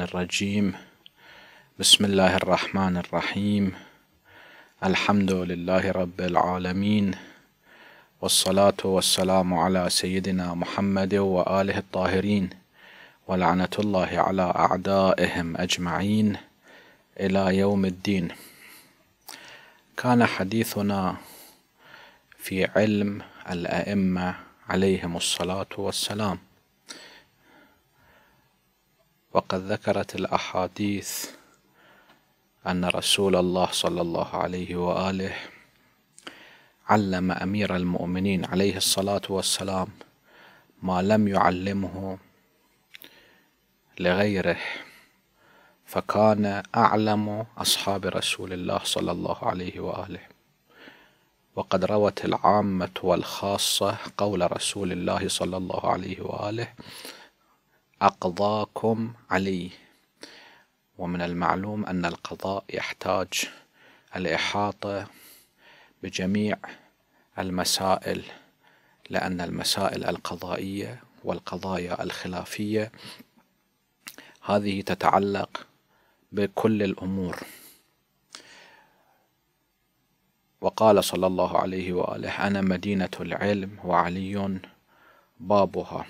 الشيطان الرجيم بسم الله الرحمن الرحيم الحمد لله رب العالمين والصلاة والسلام على سيدنا محمد وآله الطاهرين ولعنة الله على أعدائهم أجمعين إلى يوم الدين كان حديثنا في علم الأئمة عليهم الصلاة والسلام وقد ذكرت الأحاديث أن رسول الله صلى الله عليه وآله علم أمير المؤمنين عليه الصلاة والسلام ما لم يعلمه لغيره فكان أعلم أصحاب رسول الله صلى الله عليه وآله وقد روت العامة والخاصة قول رسول الله صلى الله عليه وآله أقضاكم عليه ومن المعلوم أن القضاء يحتاج الإحاطة بجميع المسائل لأن المسائل القضائية والقضايا الخلافية هذه تتعلق بكل الأمور وقال صلى الله عليه وآله أنا مدينة العلم وعلي بابها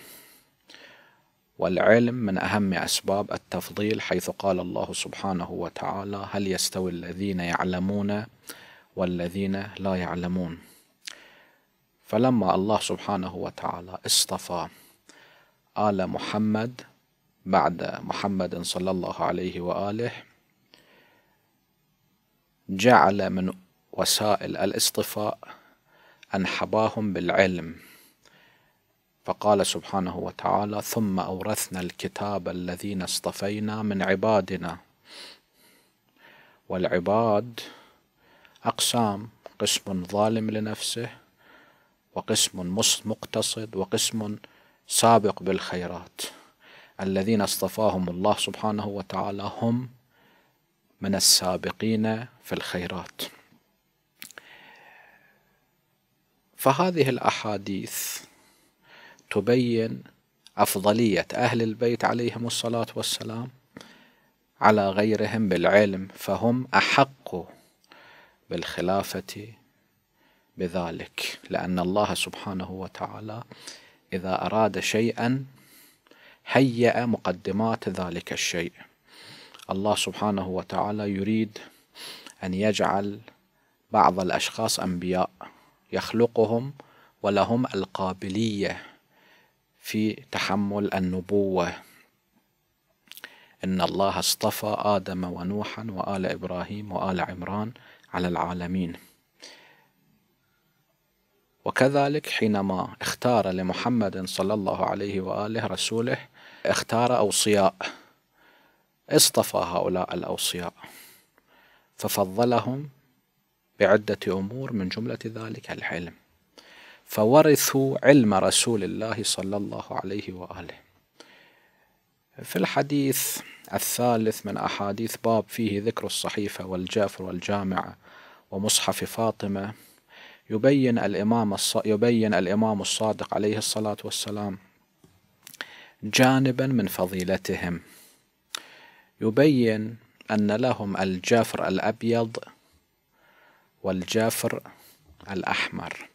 والعلم من أهم أسباب التفضيل حيث قال الله سبحانه وتعالى هل يستوي الذين يعلمون والذين لا يعلمون فلما الله سبحانه وتعالى اصطفى آل محمد بعد محمد صلى الله عليه وآله جعل من وسائل الاصطفاء أن حباهم بالعلم فقال سبحانه وتعالى ثم أورثنا الكتاب الذين اصطفينا من عبادنا والعباد أقسام قسم ظالم لنفسه وقسم مقتصد وقسم سابق بالخيرات الذين اصطفاهم الله سبحانه وتعالى هم من السابقين في الخيرات فهذه الاحاديث تبين أفضلية أهل البيت عليهم الصلاة والسلام على غيرهم بالعلم فهم أحق بالخلافة بذلك لأن الله سبحانه وتعالى إذا أراد شيئا هيأ مقدمات ذلك الشيء الله سبحانه وتعالى يريد أن يجعل بعض الأشخاص أنبياء يخلقهم ولهم القابلية في تحمل النبوة إن الله اصطفى آدم ونوحا وآل إبراهيم وآل عمران على العالمين وكذلك حينما اختار لمحمد صلى الله عليه وآله رسوله اختار أوصياء اصطفى هؤلاء الأوصياء ففضلهم بعدة أمور من جملة ذلك الحلم فورثوا علم رسول الله صلى الله عليه واله. في الحديث الثالث من احاديث باب فيه ذكر الصحيفه والجافر والجامعه ومصحف فاطمه يبين الامام الص... يبين الامام الصادق عليه الصلاه والسلام جانبا من فضيلتهم. يبين أن لهم الجافر الأبيض والجافر الأحمر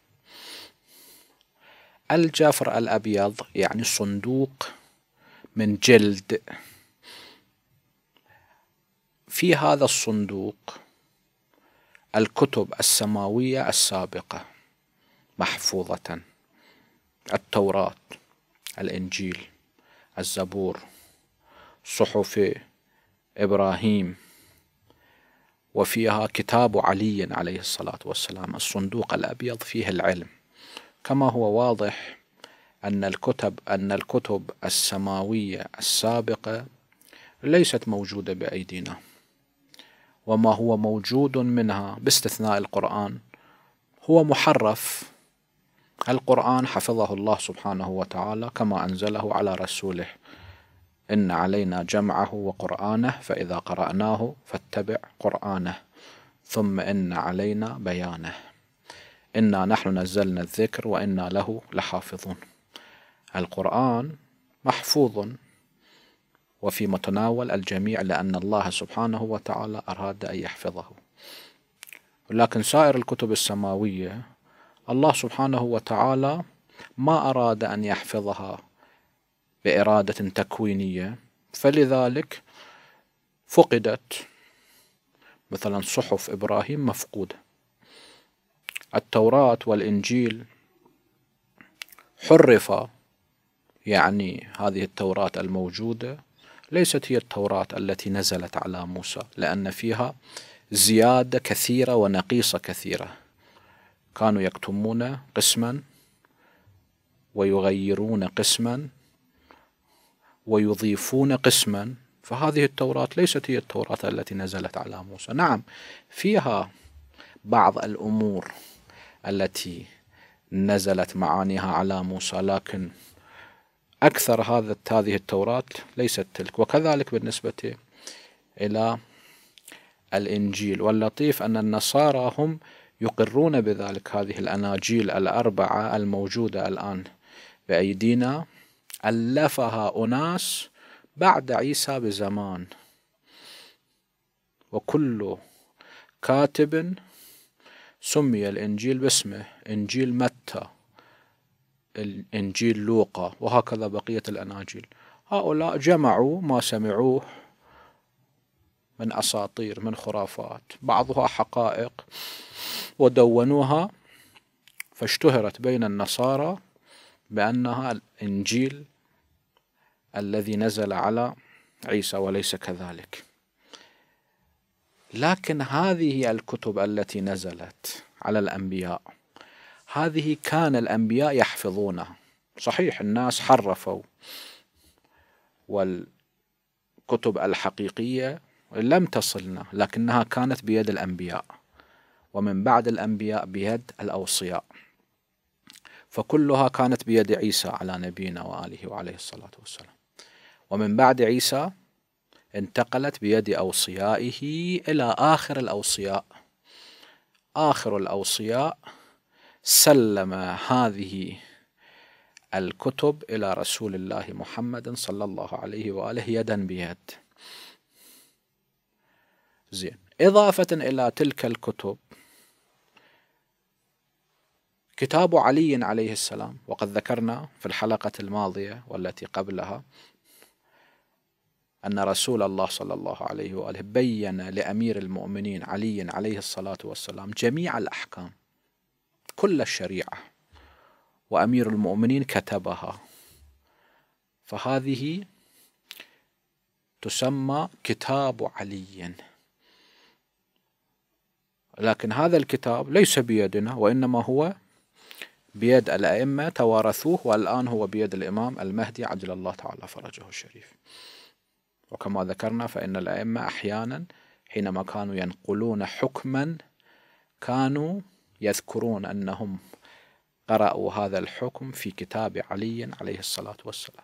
الجفر الأبيض يعني صندوق من جلد في هذا الصندوق الكتب السماوية السابقة محفوظة التوراة الإنجيل الزبور صحف إبراهيم وفيها كتاب علي عليه الصلاة والسلام الصندوق الأبيض فيه العلم كما هو واضح أن الكتب أن الكتب السماوية السابقة ليست موجودة بأيدينا وما هو موجود منها باستثناء القرآن هو محرف القرآن حفظه الله سبحانه وتعالى كما أنزله على رسوله إن علينا جمعه وقرآنه فإذا قرأناه فاتبع قرآنه ثم إن علينا بيانه إنا نحن نزلنا الذكر وإنا له لحافظون القرآن محفوظ وفي متناول الجميع لأن الله سبحانه وتعالى أراد أن يحفظه لكن سائر الكتب السماوية الله سبحانه وتعالى ما أراد أن يحفظها بإرادة تكوينية فلذلك فقدت مثلا صحف إبراهيم مفقودة التوراة والإنجيل حرف يعني هذه التوراة الموجودة ليست هي التوراة التي نزلت على موسى لأن فيها زيادة كثيرة ونقيصة كثيرة كانوا يكتمون قسما ويغيرون قسما ويضيفون قسما فهذه التوراة ليست هي التوراة التي نزلت على موسى نعم فيها بعض الأمور التي نزلت معانيها على موسى لكن أكثر هذا هذه التوراة ليست تلك وكذلك بالنسبة إلى الإنجيل واللطيف أن النصارى هم يقرون بذلك هذه الأناجيل الأربعة الموجودة الآن بأيدينا ألفها أناس بعد عيسى بزمان وكل كاتب سمي الإنجيل باسمه إنجيل متى الإنجيل لوقا وهكذا بقية الأناجيل هؤلاء جمعوا ما سمعوه من أساطير من خرافات بعضها حقائق ودونوها فاشتهرت بين النصارى بأنها الإنجيل الذي نزل على عيسى وليس كذلك لكن هذه الكتب التي نزلت على الأنبياء هذه كان الأنبياء يحفظونها صحيح الناس حرفوا والكتب الحقيقية لم تصلنا لكنها كانت بيد الأنبياء ومن بعد الأنبياء بيد الأوصياء فكلها كانت بيد عيسى على نبينا وآله وعليه الصلاة والسلام ومن بعد عيسى انتقلت بيد أوصيائه إلى آخر الأوصياء آخر الأوصياء سلم هذه الكتب إلى رسول الله محمد صلى الله عليه وآله يدا بيد زين إضافة إلى تلك الكتب كتاب علي عليه السلام وقد ذكرنا في الحلقة الماضية والتي قبلها أن رسول الله صلى الله عليه وآله بين لأمير المؤمنين علي عليه الصلاة والسلام جميع الأحكام كل الشريعة وأمير المؤمنين كتبها فهذه تسمى كتاب علي لكن هذا الكتاب ليس بيدنا وإنما هو بيد الأئمة توارثوه والآن هو بيد الإمام المهدي عجل الله تعالى فرجه الشريف وكما ذكرنا فإن الأئمة أحيانا حينما كانوا ينقلون حكما كانوا يذكرون أنهم قرأوا هذا الحكم في كتاب علي عليه الصلاة والسلام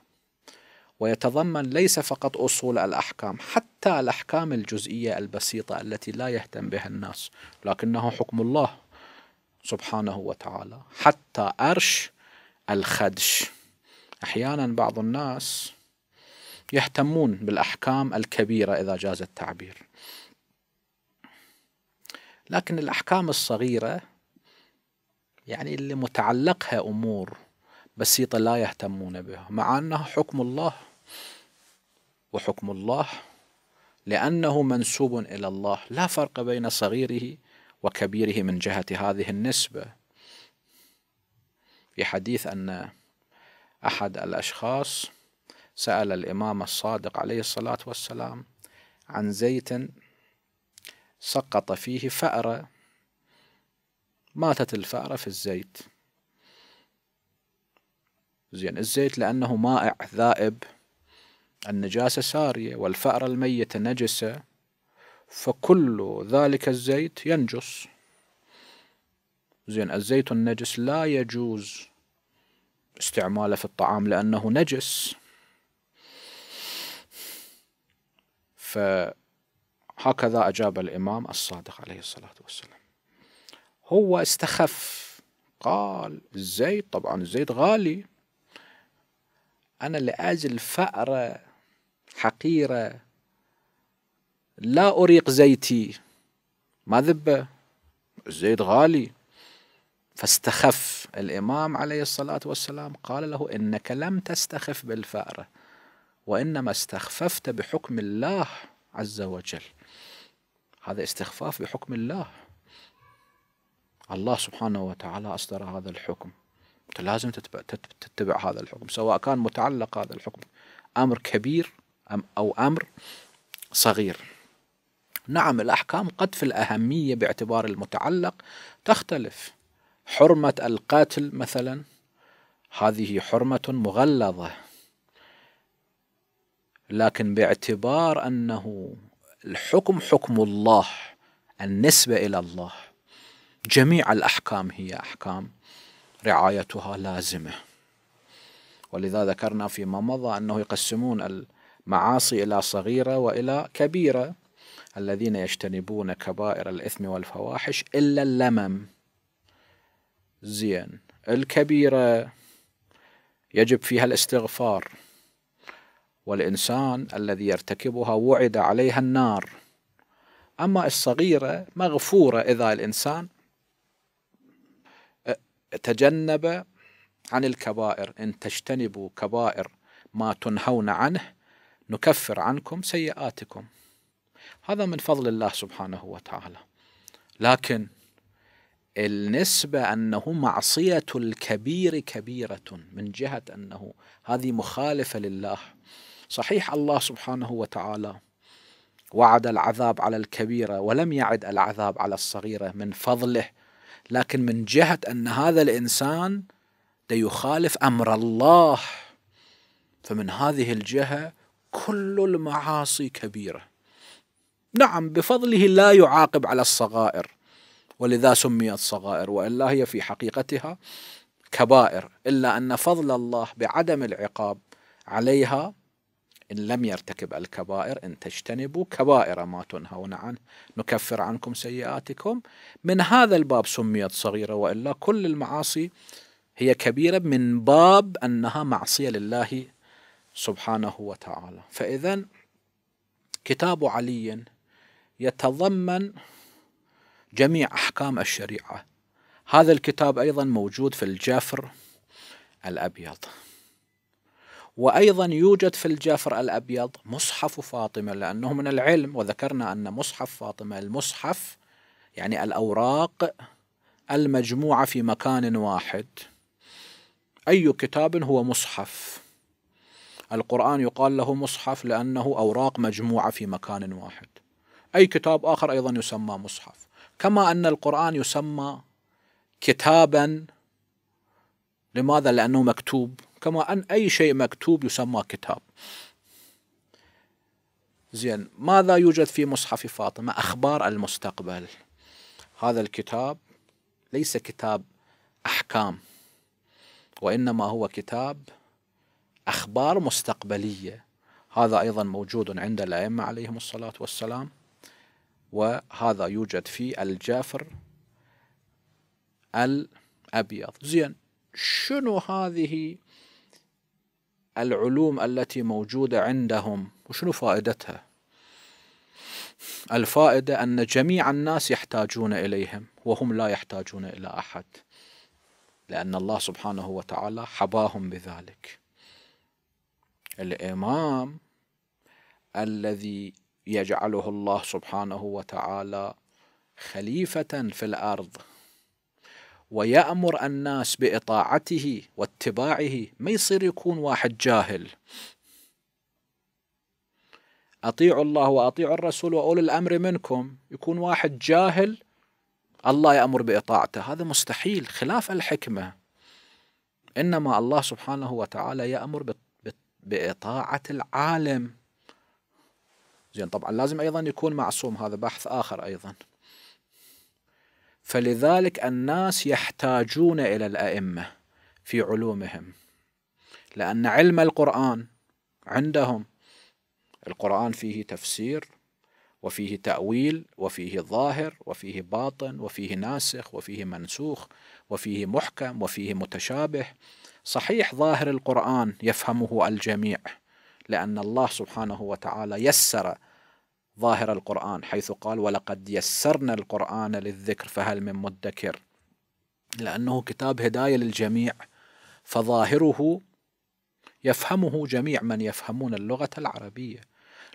ويتضمن ليس فقط أصول الأحكام حتى الأحكام الجزئية البسيطة التي لا يهتم بها الناس لكنه حكم الله سبحانه وتعالى حتى أرش الخدش أحيانا بعض الناس يهتمون بالأحكام الكبيرة إذا جاز التعبير لكن الأحكام الصغيرة يعني اللي متعلقها أمور بسيطة لا يهتمون بها مع أنها حكم الله وحكم الله لأنه منسوب إلى الله لا فرق بين صغيره وكبيره من جهة هذه النسبة في حديث أن أحد الأشخاص سأل الإمام الصادق عليه الصلاة والسلام عن زيت سقط فيه فأرة ماتت الفأرة في الزيت زين الزيت لأنه مائع ذائب النجاسة سارية والفأرة الميتة نجسة فكل ذلك الزيت ينجس زين الزيت النجس لا يجوز استعماله في الطعام لأنه نجس فهكذا أجاب الإمام الصادق عليه الصلاة والسلام هو استخف قال الزيت طبعا الزيت غالي أنا لأجل فأرة حقيرة لا أريق زيتي ما ذبه الزيت غالي فاستخف الإمام عليه الصلاة والسلام قال له إنك لم تستخف بالفأرة وإنما استخففت بحكم الله عز وجل هذا استخفاف بحكم الله الله سبحانه وتعالى أصدر هذا الحكم أنت لازم تتبع, تتبع هذا الحكم سواء كان متعلق هذا الحكم أمر كبير أم أو أمر صغير نعم الأحكام قد في الأهمية باعتبار المتعلق تختلف حرمة القاتل مثلا هذه حرمة مغلظة لكن باعتبار انه الحكم حكم الله النسبه الى الله جميع الاحكام هي احكام رعايتها لازمه ولذا ذكرنا فيما مضى انه يقسمون المعاصي الى صغيره والى كبيره الذين يجتنبون كبائر الاثم والفواحش الا اللمم زين الكبيره يجب فيها الاستغفار والإنسان الذي يرتكبها وعد عليها النار أما الصغيرة مغفورة إذا الإنسان تجنب عن الكبائر إن تجتنبوا كبائر ما تنهون عنه نكفر عنكم سيئاتكم هذا من فضل الله سبحانه وتعالى لكن النسبة أنه معصية الكبير كبيرة من جهة أنه هذه مخالفة لله صحيح الله سبحانه وتعالى وعد العذاب على الكبيرة ولم يعد العذاب على الصغيرة من فضله لكن من جهة أن هذا الإنسان يخالف أمر الله فمن هذه الجهة كل المعاصي كبيرة نعم بفضله لا يعاقب على الصغائر ولذا سميت صغائر وإلا هي في حقيقتها كبائر إلا أن فضل الله بعدم العقاب عليها إن لم يرتكب الكبائر إن تجتنبوا كبائر ما تنهون عنه نكفر عنكم سيئاتكم من هذا الباب سميت صغيرة وإلا كل المعاصي هي كبيرة من باب أنها معصية لله سبحانه وتعالى فإذا كتاب علي يتضمن جميع أحكام الشريعة هذا الكتاب أيضا موجود في الجفر الأبيض وأيضا يوجد في الجفر الأبيض مصحف فاطمة لأنه من العلم وذكرنا أن مصحف فاطمة المصحف يعني الأوراق المجموعة في مكان واحد أي كتاب هو مصحف القرآن يقال له مصحف لأنه أوراق مجموعة في مكان واحد أي كتاب آخر أيضا يسمى مصحف كما أن القرآن يسمى كتابا لماذا؟ لأنه مكتوب كما أن أي شيء مكتوب يسمى كتاب زين ماذا يوجد في مصحف فاطمة أخبار المستقبل هذا الكتاب ليس كتاب أحكام وإنما هو كتاب أخبار مستقبلية هذا أيضا موجود عند الأئمة عليهم الصلاة والسلام وهذا يوجد في الجافر الأبيض زين شنو هذه العلوم التي موجودة عندهم وشنو فائدتها الفائدة أن جميع الناس يحتاجون إليهم وهم لا يحتاجون إلى أحد لأن الله سبحانه وتعالى حباهم بذلك الإمام الذي يجعله الله سبحانه وتعالى خليفة في الأرض ويأمر الناس بإطاعته واتباعه ما يصير يكون واحد جاهل أطيعوا الله وأطيعوا الرسول وأولي الأمر منكم يكون واحد جاهل الله يأمر بإطاعته هذا مستحيل خلاف الحكمة إنما الله سبحانه وتعالى يأمر بإطاعة العالم زين طبعا لازم أيضا يكون معصوم هذا بحث آخر أيضا فلذلك الناس يحتاجون إلى الأئمة في علومهم لأن علم القرآن عندهم القرآن فيه تفسير وفيه تأويل وفيه ظاهر وفيه باطن وفيه ناسخ وفيه منسوخ وفيه محكم وفيه متشابه صحيح ظاهر القرآن يفهمه الجميع لأن الله سبحانه وتعالى يسر ظاهر القرآن حيث قال ولقد يسرنا القرآن للذكر فهل من مدكر لأنه كتاب هداية للجميع فظاهره يفهمه جميع من يفهمون اللغة العربية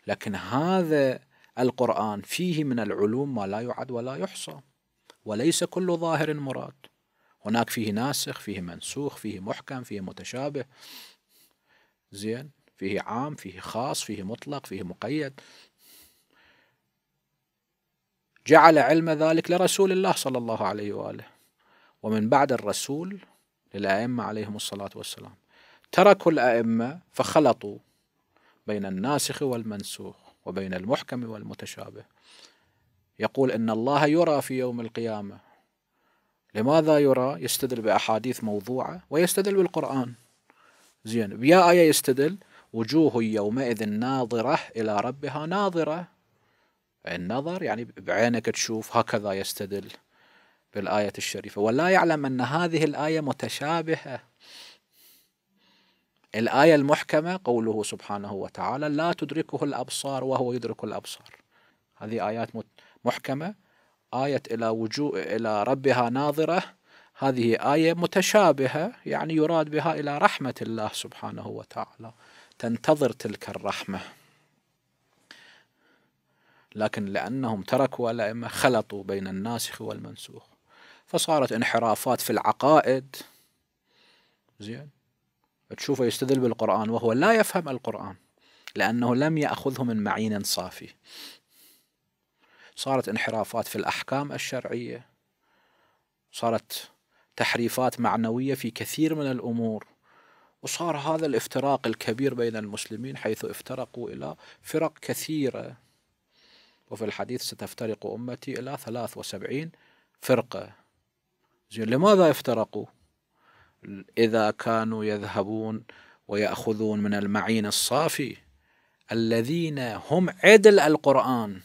لكن هذا القرآن فيه من العلوم ما لا يعد ولا يحصى وليس كل ظاهر مراد هناك فيه ناسخ فيه منسوخ فيه محكم فيه متشابه زين فيه عام فيه خاص فيه مطلق فيه مقيد جعل علم ذلك لرسول الله صلى الله عليه واله ومن بعد الرسول للائمه عليهم الصلاه والسلام تركوا الائمه فخلطوا بين الناسخ والمنسوخ وبين المحكم والمتشابه يقول ان الله يرى في يوم القيامه لماذا يرى يستدل باحاديث موضوعه ويستدل بالقران زين بيا ايه يستدل وجوه يومئذ ناظره الى ربها ناظره النظر يعني بعينك تشوف هكذا يستدل بالآية الشريفة ولا يعلم أن هذه الآية متشابهة الآية المحكمة قوله سبحانه وتعالى لا تدركه الأبصار وهو يدرك الأبصار هذه آيات محكمة آية إلى وجوه إلى ربها ناظرة هذه آية متشابهة يعني يراد بها إلى رحمة الله سبحانه وتعالى تنتظر تلك الرحمة لكن لأنهم تركوا الأئمة خلطوا بين الناسخ والمنسوخ فصارت انحرافات في العقائد زين تشوفه يستدل بالقرآن وهو لا يفهم القرآن لأنه لم يأخذه من معين صافي صارت انحرافات في الأحكام الشرعية صارت تحريفات معنوية في كثير من الأمور وصار هذا الافتراق الكبير بين المسلمين حيث افترقوا إلى فرق كثيرة وفي الحديث ستفترق أمتي إلى 73 فرقة زين لماذا يفترقوا إذا كانوا يذهبون ويأخذون من المعين الصافي الذين هم عدل القرآن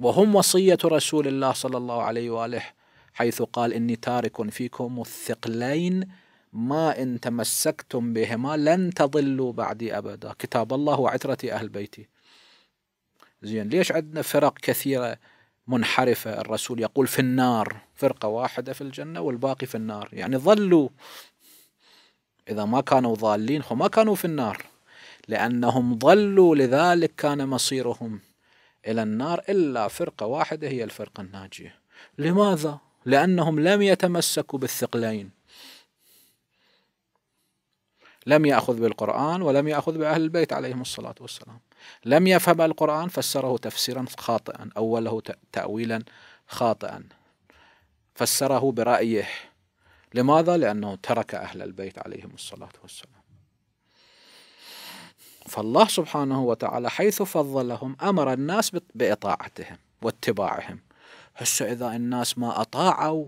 وهم وصية رسول الله صلى الله عليه وآله حيث قال إني تارك فيكم الثقلين ما إن تمسكتم بهما لن تضلوا بعدي أبدا كتاب الله وعترة أهل بيتي زين ليش عندنا فرق كثيره منحرفه الرسول يقول في النار فرقه واحده في الجنه والباقي في النار يعني ظلوا اذا ما كانوا ضالين ما كانوا في النار لانهم ضلوا لذلك كان مصيرهم الى النار الا فرقه واحده هي الفرقه الناجيه لماذا لانهم لم يتمسكوا بالثقلين لم يأخذ بالقرآن ولم يأخذ بأهل البيت عليهم الصلاة والسلام لم يفهم القرآن فسره تفسيرا خاطئا أوله تأويلا خاطئا فسره برأيه لماذا؟ لأنه ترك أهل البيت عليهم الصلاة والسلام فالله سبحانه وتعالى حيث فضلهم أمر الناس بإطاعتهم واتباعهم هسه إذا الناس ما أطاعوا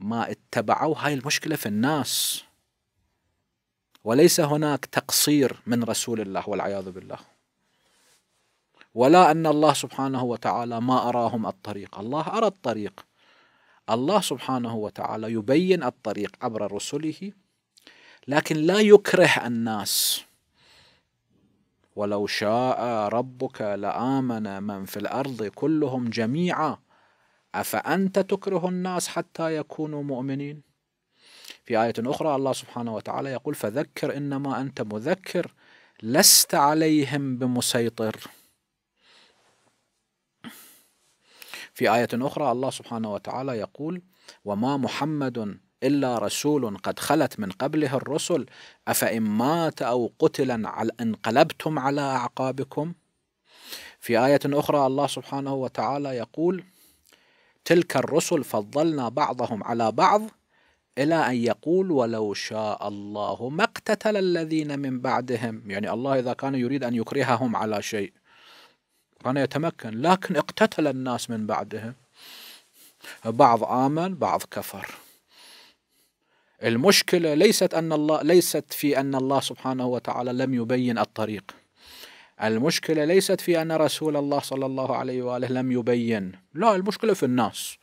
ما اتبعوا هاي المشكلة في الناس وليس هناك تقصير من رسول الله والعياذ بالله ولا أن الله سبحانه وتعالى ما أراهم الطريق الله أرى الطريق الله سبحانه وتعالى يبين الطريق عبر رسله لكن لا يكره الناس ولو شاء ربك لآمن من في الأرض كلهم جميعا أفأنت تكره الناس حتى يكونوا مؤمنين في آية أخرى الله سبحانه وتعالى يقول فذكر إنما أنت مذكر لست عليهم بمسيطر في آية أخرى الله سبحانه وتعالى يقول وما محمد إلا رسول قد خلت من قبله الرسل أفإن مات أو قتلا انقلبتم على أعقابكم في آية أخرى الله سبحانه وتعالى يقول تلك الرسل فضلنا بعضهم على بعض إلى أن يقول ولو شاء الله ما اقتتل الذين من بعدهم يعني الله إذا كان يريد أن يكرههم على شيء كان يتمكن لكن اقتتل الناس من بعدهم بعض آمن بعض كفر المشكلة ليست أن الله ليست في أن الله سبحانه وتعالى لم يبين الطريق المشكلة ليست في أن رسول الله صلى الله عليه وآله لم يبين لا المشكلة في الناس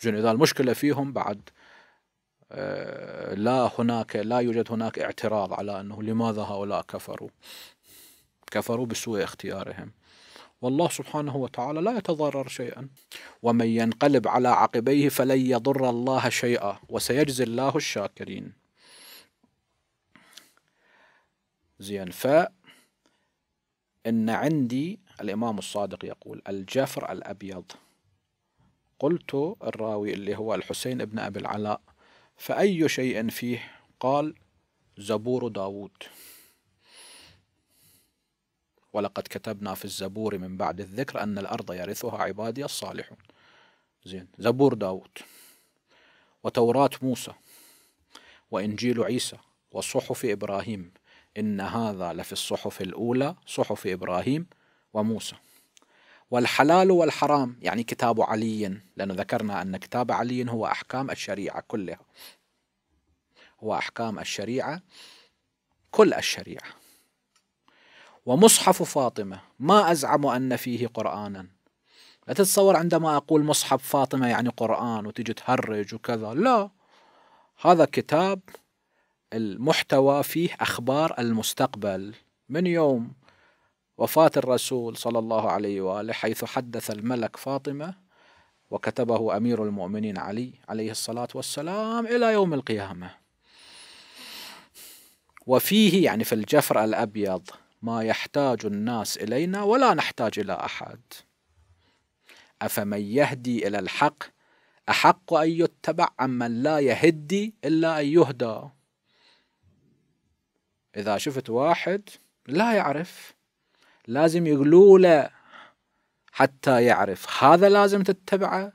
زين إذا المشكلة فيهم بعد لا هناك لا يوجد هناك اعتراض على انه لماذا هؤلاء كفروا كفروا بسوء اختيارهم والله سبحانه وتعالى لا يتضرر شيئا ومن ينقلب على عقبيه فلن يضر الله شيئا وسيجزي الله الشاكرين زين ف إن عندي الإمام الصادق يقول الجفر الأبيض قلت الراوي اللي هو الحسين بن أبي العلاء فأي شيء فيه قال زبور داوود ولقد كتبنا في الزبور من بعد الذكر أن الأرض يرثها عبادي الصالحون زين زبور داوود وتوراة موسى وإنجيل عيسى وصحف إبراهيم إن هذا لفي الصحف الأولى صحف إبراهيم وموسى والحلال والحرام يعني كتاب علي لأنه ذكرنا أن كتاب علي هو أحكام الشريعة كلها هو أحكام الشريعة كل الشريعة ومصحف فاطمة ما أزعم أن فيه قرآنا لا تتصور عندما أقول مصحف فاطمة يعني قرآن وتجي تهرج وكذا لا هذا كتاب المحتوى فيه أخبار المستقبل من يوم وفاة الرسول صلى الله عليه وآله حيث حدث الملك فاطمة وكتبه أمير المؤمنين علي عليه الصلاة والسلام إلى يوم القيامة وفيه يعني في الجفر الأبيض ما يحتاج الناس إلينا ولا نحتاج إلى أحد أفمن يهدي إلى الحق أحق أن يتبع عمن لا يهدي إلا أن يهدى إذا شفت واحد لا يعرف لازم يقولوا له حتى يعرف هذا لازم تتبعه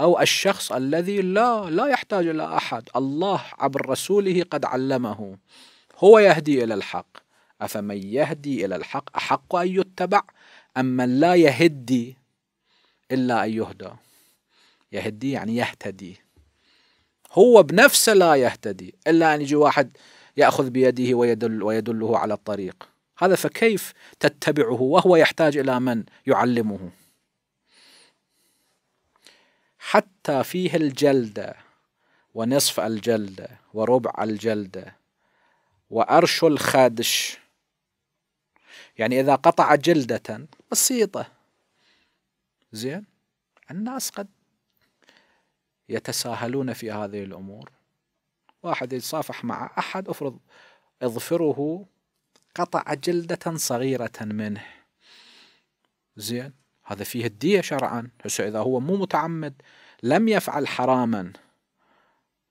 أو الشخص الذي لا لا يحتاج إلى أحد الله عبر رسوله قد علمه هو يهدي إلى الحق أفمن يهدي إلى الحق أحق أن يتبع أم من لا يهدي إلا أن يهدى يهدي يعني يهتدي هو بنفسه لا يهتدي إلا أن يجي واحد يأخذ بيده ويدل ويدله على الطريق هذا فكيف تتبعه وهو يحتاج إلى من يعلمه حتى فيه الجلدة ونصف الجلدة وربع الجلدة وأرش الخادش يعني إذا قطع جلدة بسيطة زين الناس قد يتساهلون في هذه الأمور واحد يتصافح مع أحد أفرض اظفره قطع جلدة صغيرة منه زين هذا فيه الدية شرعا هسه إذا هو مو متعمد لم يفعل حراما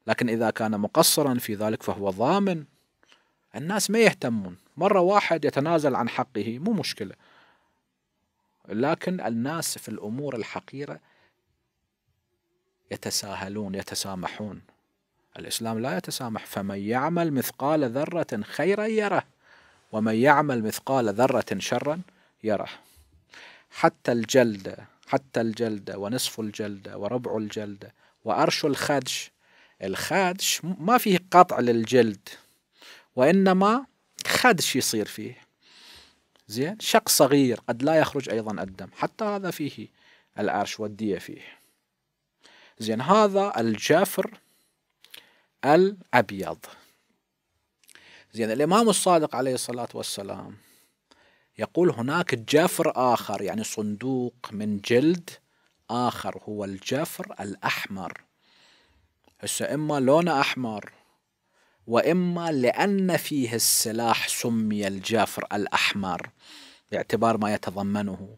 لكن إذا كان مقصرا في ذلك فهو ضامن الناس ما يهتمون مرة واحد يتنازل عن حقه مو مشكلة لكن الناس في الأمور الحقيرة يتساهلون يتسامحون الإسلام لا يتسامح فمن يعمل مثقال ذرة خيرا يره ومن يعمل مثقال ذرة شرا يره حتى الجلدة حتى الجلدة ونصف الجلدة وربع الجلدة وأرش الخدش الخدش ما فيه قطع للجلد وإنما خدش يصير فيه زين شق صغير قد لا يخرج أيضا الدم حتى هذا فيه الأرش والدية فيه زين هذا الجفر الأبيض زين الإمام الصادق عليه الصلاة والسلام يقول هناك جفر آخر يعني صندوق من جلد آخر هو الجفر الأحمر هسه إما لونه أحمر وإما لأن فيه السلاح سمي الجفر الأحمر باعتبار ما يتضمنه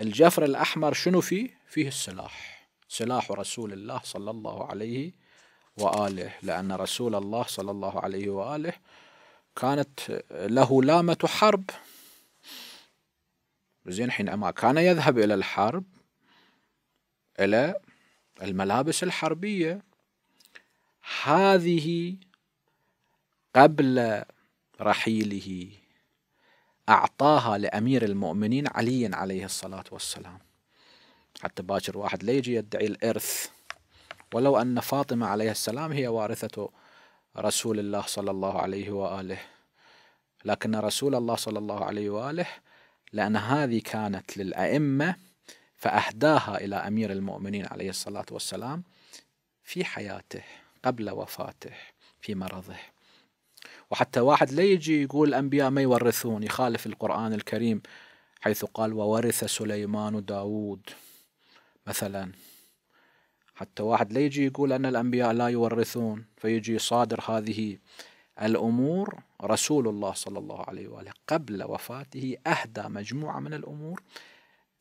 الجفر الأحمر شنو فيه؟ فيه السلاح سلاح رسول الله صلى الله عليه وآله لأن رسول الله صلى الله عليه وآله كانت له لامة حرب زين حينما كان يذهب إلى الحرب إلى الملابس الحربية هذه قبل رحيله أعطاها لأمير المؤمنين علي عليه الصلاة والسلام حتى باكر واحد لا يجي يدعي الإرث ولو أن فاطمة عليه السلام هي وارثة رسول الله صلى الله عليه وآله لكن رسول الله صلى الله عليه وآله لأن هذه كانت للأئمة فأهداها إلى أمير المؤمنين عليه الصلاة والسلام في حياته قبل وفاته في مرضه وحتى واحد لا يجي يقول الأنبياء ما يورثون يخالف القرآن الكريم حيث قال وورث سليمان داود مثلا حتى واحد لا يجي يقول أن الأنبياء لا يورثون فيجي يصادر هذه الأمور رسول الله صلى الله عليه وآله قبل وفاته أهدى مجموعة من الأمور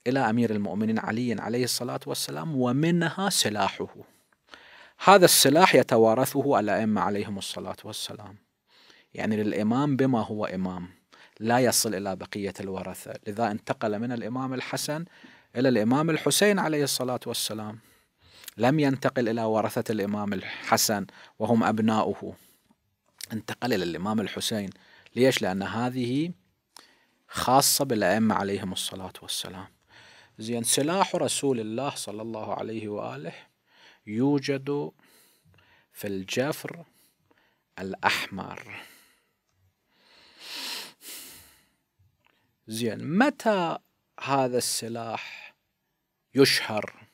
إلى أمير المؤمنين علي عليه الصلاة والسلام ومنها سلاحه هذا السلاح يتوارثه الأئمة عليهم الصلاة والسلام يعني للإمام بما هو إمام لا يصل إلى بقية الورثة لذا انتقل من الإمام الحسن إلى الإمام الحسين عليه الصلاة والسلام لم ينتقل إلى ورثة الإمام الحسن وهم أبناؤه انتقل إلى الإمام الحسين ليش؟ لأن هذه خاصة بالأئمة عليهم الصلاة والسلام زين سلاح رسول الله صلى الله عليه وآله يوجد في الجفر الأحمر زين متى هذا السلاح يشهر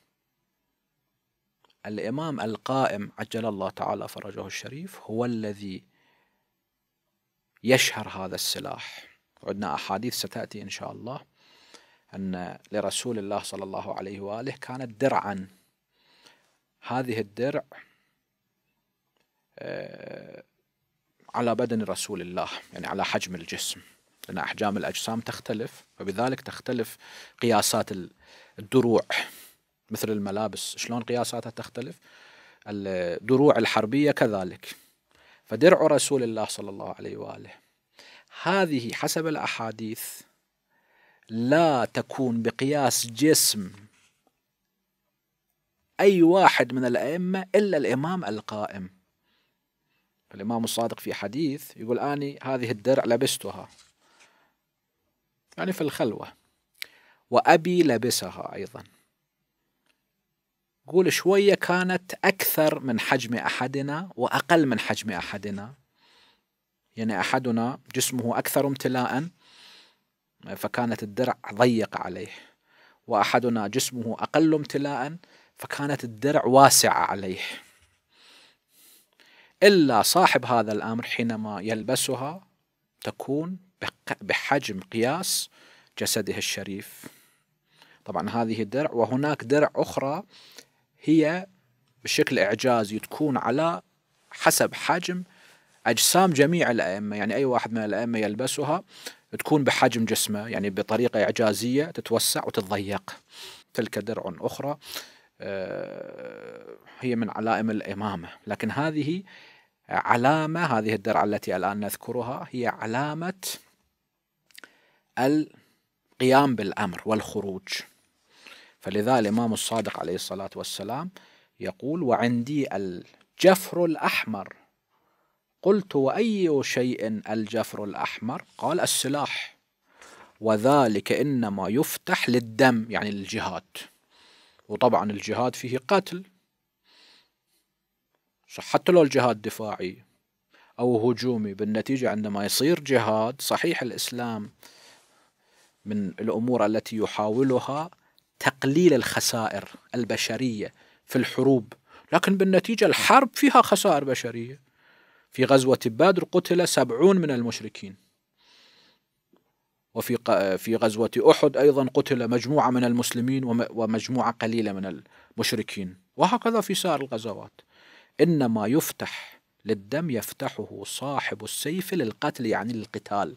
الإمام القائم عجل الله تعالى فرجه الشريف هو الذي يشهر هذا السلاح عندنا أحاديث ستأتي إن شاء الله أن لرسول الله صلى الله عليه وآله كانت درعا هذه الدرع آه، على بدن رسول الله يعني على حجم الجسم لأن أحجام الأجسام تختلف فبذلك تختلف قياسات الدروع مثل الملابس شلون قياساتها تختلف الدروع الحربية كذلك فدرع رسول الله صلى الله عليه وآله هذه حسب الأحاديث لا تكون بقياس جسم أي واحد من الأئمة إلا الإمام القائم الإمام الصادق في حديث يقول أني هذه الدرع لبستها يعني في الخلوة وأبي لبسها أيضا يقول شوية كانت أكثر من حجم أحدنا وأقل من حجم أحدنا يعني أحدنا جسمه أكثر امتلاء فكانت الدرع ضيقة عليه وأحدنا جسمه أقل امتلاء فكانت الدرع واسعة عليه إلا صاحب هذا الأمر حينما يلبسها تكون بحجم قياس جسده الشريف طبعا هذه الدرع وهناك درع أخرى هي بشكل إعجازي تكون على حسب حجم أجسام جميع الأئمة يعني أي واحد من الأئمة يلبسها تكون بحجم جسمه يعني بطريقة إعجازية تتوسع وتتضيق تلك درع أخرى آه، هي من علائم الإمامة لكن هذه علامة هذه الدرع التي الآن نذكرها هي علامة القيام بالأمر والخروج فلذا الإمام الصادق عليه الصلاة والسلام يقول وعندي الجفر الأحمر قلت وأي شيء الجفر الأحمر قال السلاح وذلك إنما يفتح للدم يعني للجهاد وطبعا الجهاد فيه قتل حتى لو الجهاد دفاعي أو هجومي بالنتيجة عندما يصير جهاد صحيح الإسلام من الأمور التي يحاولها تقليل الخسائر البشريه في الحروب لكن بالنتيجه الحرب فيها خسائر بشريه في غزوه بدر قتل سبعون من المشركين وفي في غزوة أحد أيضا قتل مجموعة من المسلمين ومجموعة قليلة من المشركين وهكذا في سائر الغزوات إنما يفتح للدم يفتحه صاحب السيف للقتل يعني للقتال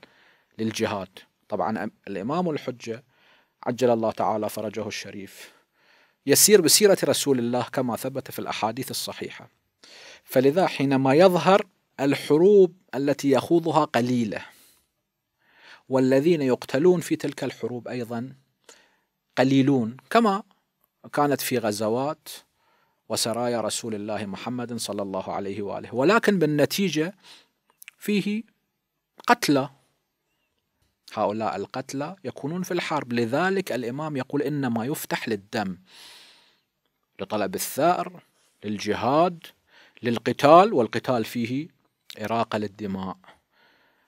للجهاد طبعا الإمام الحجة عجل الله تعالى فرجه الشريف يسير بسيرة رسول الله كما ثبت في الأحاديث الصحيحة فلذا حينما يظهر الحروب التي يخوضها قليلة والذين يقتلون في تلك الحروب أيضا قليلون كما كانت في غزوات وسرايا رسول الله محمد صلى الله عليه وآله ولكن بالنتيجة فيه قتلى هؤلاء القتلى يكونون في الحرب لذلك الإمام يقول إنما يفتح للدم لطلب الثأر للجهاد للقتال والقتال فيه إراقة للدماء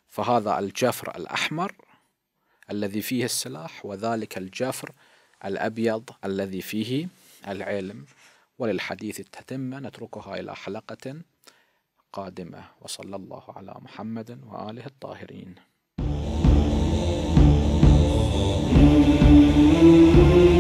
فهذا الجفر الأحمر الذي فيه السلاح وذلك الجفر الأبيض الذي فيه العلم وللحديث التتمة نتركها إلى حلقة قادمة وصلى الله على محمد وآله الطاهرين thank you